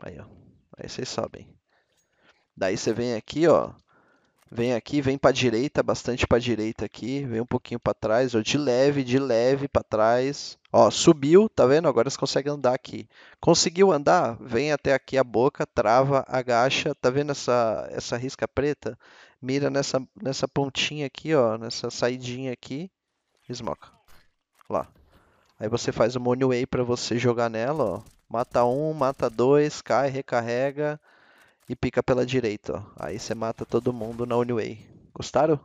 Aí, ó. Aí vocês sobem. Daí você vem aqui, ó. Vem aqui, vem para direita, bastante para direita aqui, vem um pouquinho para trás, de leve, de leve para trás. Ó, subiu, tá vendo? Agora você consegue andar aqui. Conseguiu andar? Vem até aqui a boca, trava, agacha. Tá vendo essa essa risca preta? Mira nessa nessa pontinha aqui, ó, nessa saidinha aqui, esmoca. Lá. Aí você faz o money way para você jogar nela, ó. Mata um, mata dois, cai, recarrega e pica pela direita. Ó. Aí você mata todo mundo na Uniway. Gostaram?